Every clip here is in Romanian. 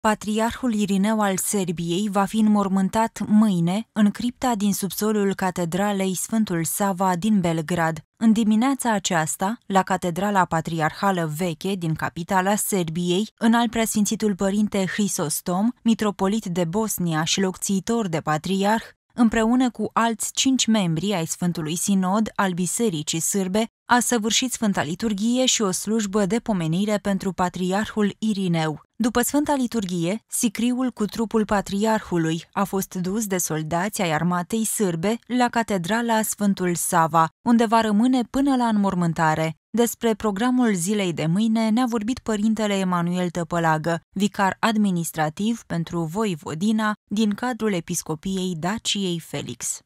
Patriarhul Irineu al Serbiei va fi înmormântat mâine în cripta din subsolul Catedralei Sfântul Sava din Belgrad. În dimineața aceasta, la Catedrala Patriarhală Veche din capitala Serbiei, în al preasfințitul părinte Hrisostom, mitropolit de Bosnia și locțiitor de patriarh, împreună cu alți cinci membri ai Sfântului Sinod al Bisericii Sârbe, a săvârșit Sfânta Liturghie și o slujbă de pomenire pentru Patriarhul Irineu. După Sfânta Liturghie, sicriul cu trupul Patriarhului a fost dus de soldați ai armatei sârbe la Catedrala Sfântul Sava, unde va rămâne până la înmormântare. Despre programul zilei de mâine ne-a vorbit părintele Emanuel Tăpălagă, vicar administrativ pentru Voivodina din cadrul Episcopiei Daciei Felix.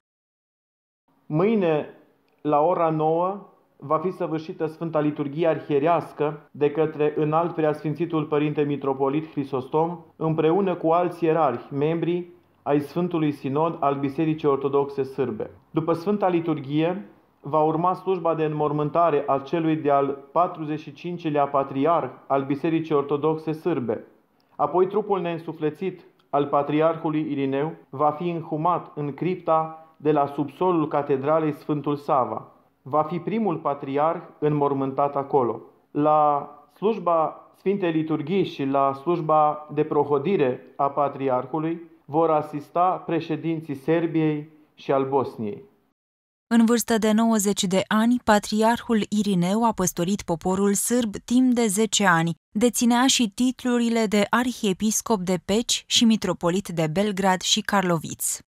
Mâine, la ora 9, va fi săvârșită Sfânta Liturghie Arhierească de către înalt preasfințitul Părinte Mitropolit Hristostom împreună cu alți ierarhi, membrii ai Sfântului Sinod al Bisericii Ortodoxe Sârbe. După Sfânta Liturghie, va urma slujba de înmormântare a celui de-al 45-lea patriarh al Bisericii Ortodoxe Sârbe. Apoi trupul neînsuflețit al patriarhului Irineu va fi înhumat în cripta de la subsolul catedralei Sfântul Sava. Va fi primul patriarh înmormântat acolo. La slujba Sfintei Liturghii și la slujba de prohodire a patriarhului vor asista președinții Serbiei și al Bosniei. În vârstă de 90 de ani, patriarhul Irineu a păstorit poporul sârb timp de 10 ani, deținea și titlurile de arhiepiscop de Peci și mitropolit de Belgrad și Carloviț.